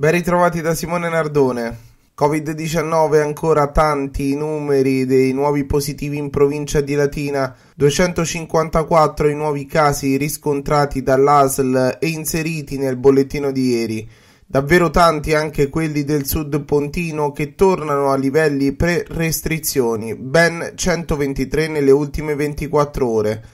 Ben ritrovati da Simone Nardone. Covid-19 ancora tanti i numeri dei nuovi positivi in provincia di Latina, 254 i nuovi casi riscontrati dall'ASL e inseriti nel bollettino di ieri. Davvero tanti anche quelli del sud pontino che tornano a livelli pre-restrizioni, ben 123 nelle ultime 24 ore.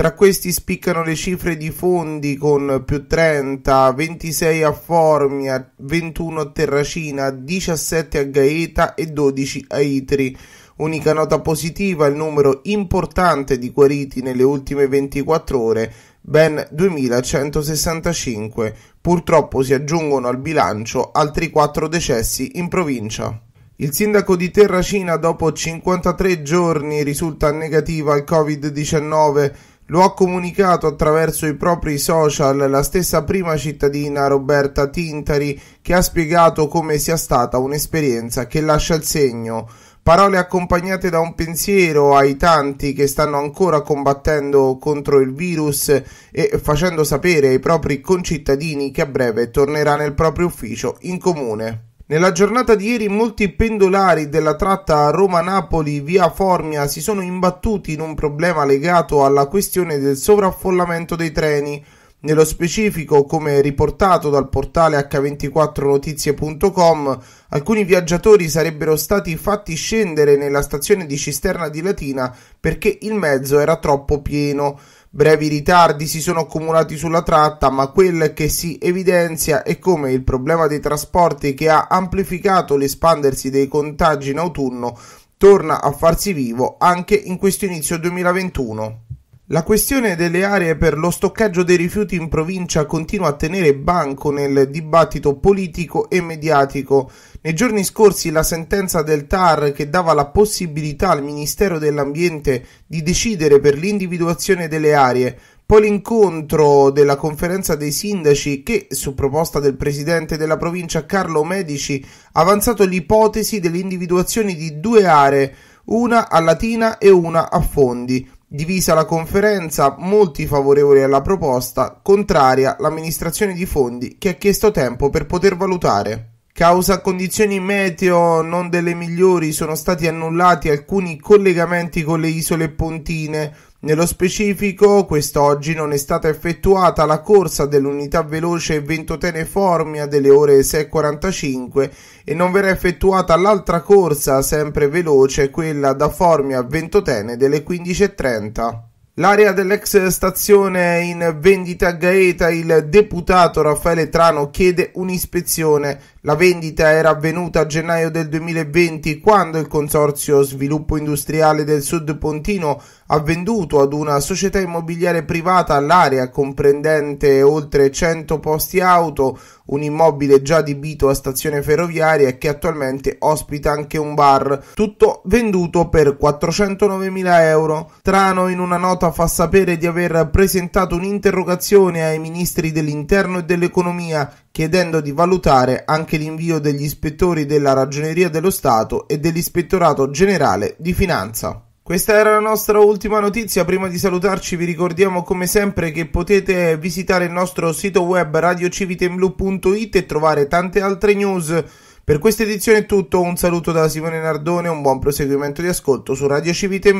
Tra questi spiccano le cifre di fondi con più 30, 26 a Formia, 21 a Terracina, 17 a Gaeta e 12 a Itri. Unica nota positiva il numero importante di guariti nelle ultime 24 ore, ben 2165. Purtroppo si aggiungono al bilancio altri 4 decessi in provincia. Il sindaco di Terracina dopo 53 giorni risulta negativa al Covid-19. Lo ha comunicato attraverso i propri social la stessa prima cittadina Roberta Tintari che ha spiegato come sia stata un'esperienza che lascia il segno. Parole accompagnate da un pensiero ai tanti che stanno ancora combattendo contro il virus e facendo sapere ai propri concittadini che a breve tornerà nel proprio ufficio in comune. Nella giornata di ieri molti pendolari della tratta Roma-Napoli via Formia si sono imbattuti in un problema legato alla questione del sovraffollamento dei treni, nello specifico, come riportato dal portale h24notizie.com, alcuni viaggiatori sarebbero stati fatti scendere nella stazione di Cisterna di Latina perché il mezzo era troppo pieno. Brevi ritardi si sono accumulati sulla tratta, ma quel che si evidenzia è come il problema dei trasporti che ha amplificato l'espandersi dei contagi in autunno torna a farsi vivo anche in questo inizio 2021. La questione delle aree per lo stoccaggio dei rifiuti in provincia continua a tenere banco nel dibattito politico e mediatico. Nei giorni scorsi la sentenza del TAR che dava la possibilità al Ministero dell'Ambiente di decidere per l'individuazione delle aree, poi l'incontro della conferenza dei sindaci che, su proposta del presidente della provincia Carlo Medici, ha avanzato l'ipotesi dell'individuazione di due aree, una a Latina e una a Fondi, Divisa la conferenza, molti favorevoli alla proposta, contraria l'amministrazione di fondi che ha chiesto tempo per poter valutare. Causa condizioni meteo non delle migliori sono stati annullati alcuni collegamenti con le isole pontine, nello specifico, quest'oggi non è stata effettuata la corsa dell'unità veloce Ventotene Formia delle ore 6.45 e non verrà effettuata l'altra corsa, sempre veloce, quella da Formia a Ventotene delle 15.30. L'area dell'ex stazione è in vendita a Gaeta, il deputato Raffaele Trano chiede un'ispezione la vendita era avvenuta a gennaio del 2020 quando il Consorzio Sviluppo Industriale del Sud Pontino ha venduto ad una società immobiliare privata l'area comprendente oltre 100 posti auto, un immobile già adibito a stazione ferroviaria che attualmente ospita anche un bar, tutto venduto per 409.000 euro. Trano in una nota fa sapere di aver presentato un'interrogazione ai ministri dell'interno e dell'economia chiedendo di valutare anche l'invio degli ispettori della Ragioneria dello Stato e dell'Ispettorato Generale di Finanza. Questa era la nostra ultima notizia, prima di salutarci vi ricordiamo come sempre che potete visitare il nostro sito web radiocivitemblue.it e trovare tante altre news. Per questa edizione è tutto, un saluto da Simone Nardone e un buon proseguimento di ascolto su Radio Civita